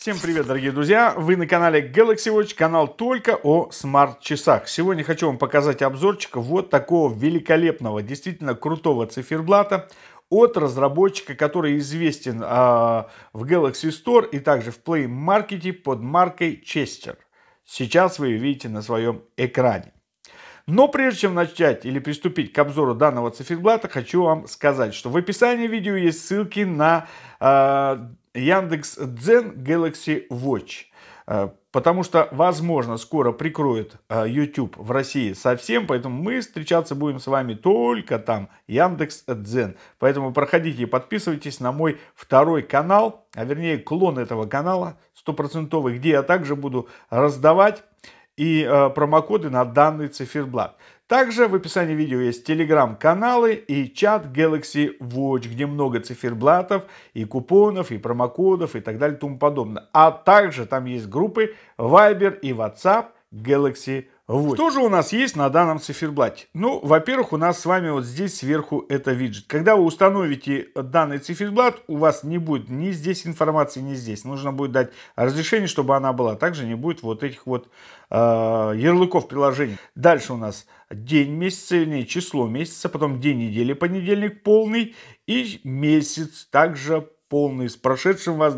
Всем привет, дорогие друзья! Вы на канале Galaxy Watch, канал только о смарт-часах. Сегодня хочу вам показать обзорчик вот такого великолепного, действительно крутого циферблата от разработчика, который известен э, в Galaxy Store и также в Play Market под маркой Chester. Сейчас вы ее видите на своем экране. Но прежде чем начать или приступить к обзору данного циферблата, хочу вам сказать, что в описании видео есть ссылки на э, Яндекс Дзен Galaxy Watch. Э, потому что, возможно, скоро прикроет э, YouTube в России совсем, поэтому мы встречаться будем с вами только там, Яндекс Дзен. Поэтому проходите и подписывайтесь на мой второй канал, а вернее клон этого канала, стопроцентовый, где я также буду раздавать и э, промокоды на данный циферблат. Также в описании видео есть телеграм-каналы и чат Galaxy Watch, где много циферблатов и купонов, и промокодов и так далее и тому подобное. А также там есть группы Viber и WhatsApp Galaxy Watch. Вот. Что же у нас есть на данном циферблате? Ну, во-первых, у нас с вами вот здесь сверху это виджет. Когда вы установите данный циферблат, у вас не будет ни здесь информации, ни здесь. Нужно будет дать разрешение, чтобы она была. Также не будет вот этих вот э, ярлыков приложений. Дальше у нас день месяца, вернее, число месяца, потом день недели, понедельник полный и месяц также полный с прошедшим вас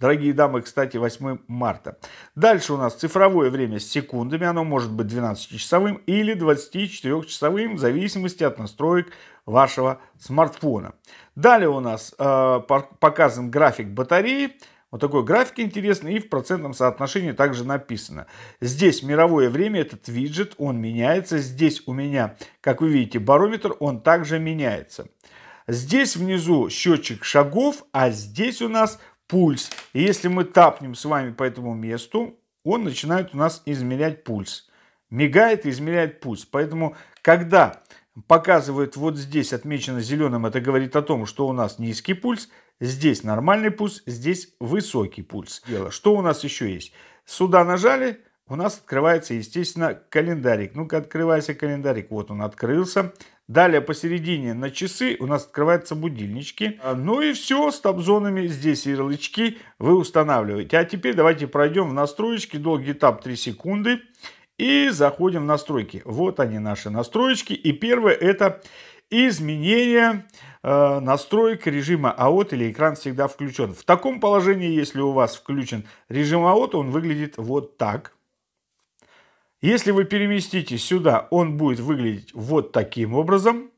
Дорогие дамы, кстати, 8 марта. Дальше у нас цифровое время с секундами. Оно может быть 12-часовым или 24-часовым в зависимости от настроек вашего смартфона. Далее у нас э, показан график батареи. Вот такой график интересный и в процентном соотношении также написано. Здесь мировое время, этот виджет, он меняется. Здесь у меня, как вы видите, барометр, он также меняется. Здесь внизу счетчик шагов, а здесь у нас пульс. И если мы тапнем с вами по этому месту, он начинает у нас измерять пульс. Мигает и измеряет пульс. Поэтому, когда показывает вот здесь отмечено зеленым, это говорит о том, что у нас низкий пульс, здесь нормальный пульс, здесь высокий пульс. Что у нас еще есть? Сюда нажали, у нас открывается, естественно, календарик. Ну-ка, открывайся календарик. Вот он открылся. Далее посередине на часы у нас открываются будильнички. А, ну и все, с табзонами здесь ярлычки вы устанавливаете. А теперь давайте пройдем в настройки. Долгий этап 3 секунды. И заходим в настройки. Вот они наши настройки. И первое это изменение а, настроек режима АОТ или экран всегда включен. В таком положении, если у вас включен режим АОТ, он выглядит вот так. Если вы переместите сюда, он будет выглядеть вот таким образом.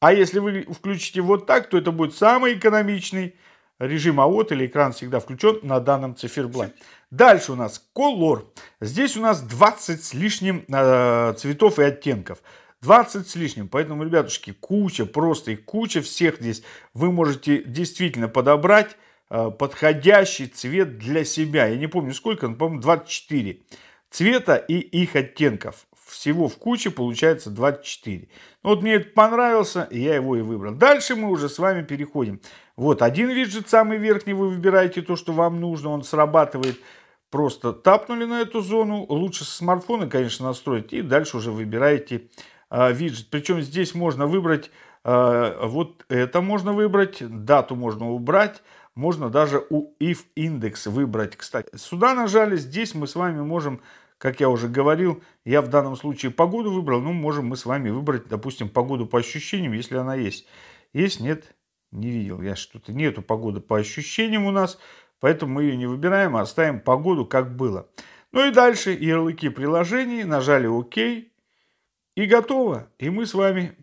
А если вы включите вот так, то это будет самый экономичный режим AOT или экран всегда включен на данном циферблате. Дальше у нас Color. Здесь у нас 20 с лишним э, цветов и оттенков. 20 с лишним. Поэтому, ребятушки, куча, просто и куча всех здесь. Вы можете действительно подобрать э, подходящий цвет для себя. Я не помню сколько, но, по-моему, 24 цвета и их оттенков. Всего в куче получается 24. Ну, вот мне это понравился, и я его и выбрал. Дальше мы уже с вами переходим. Вот один виджет, самый верхний, вы выбираете то, что вам нужно, он срабатывает. Просто тапнули на эту зону, лучше с смартфона, конечно, настроить, и дальше уже выбираете э, виджет. Причем здесь можно выбрать, э, вот это можно выбрать, дату можно убрать, можно даже у if индекс выбрать, кстати. Сюда нажали, здесь мы с вами можем как я уже говорил, я в данном случае погоду выбрал. Ну, можем мы с вами выбрать, допустим, погоду по ощущениям, если она есть. Есть, нет, не видел я что-то. Нету погоды по ощущениям у нас, поэтому мы ее не выбираем, а оставим погоду, как было. Ну и дальше ярлыки приложений, нажали ОК. И готово. И мы с вами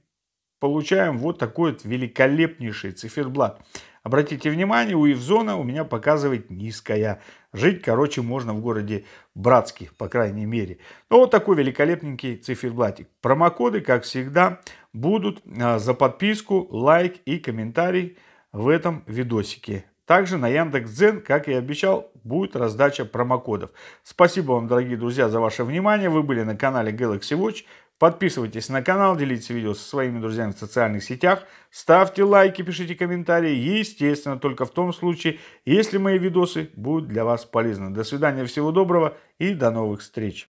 получаем вот такой вот великолепнейший циферблат. Обратите внимание, у Евзона у меня показывает низкая. Жить, короче, можно в городе Братске, по крайней мере. Ну, вот такой великолепненький циферблатик. Промокоды, как всегда, будут а, за подписку, лайк и комментарий в этом видосике. Также на Яндекс.Дзен, как и обещал, будет раздача промокодов. Спасибо вам, дорогие друзья, за ваше внимание. Вы были на канале Galaxy Watch. Подписывайтесь на канал, делитесь видео со своими друзьями в социальных сетях, ставьте лайки, пишите комментарии. Естественно, только в том случае, если мои видосы будут для вас полезны. До свидания, всего доброго и до новых встреч.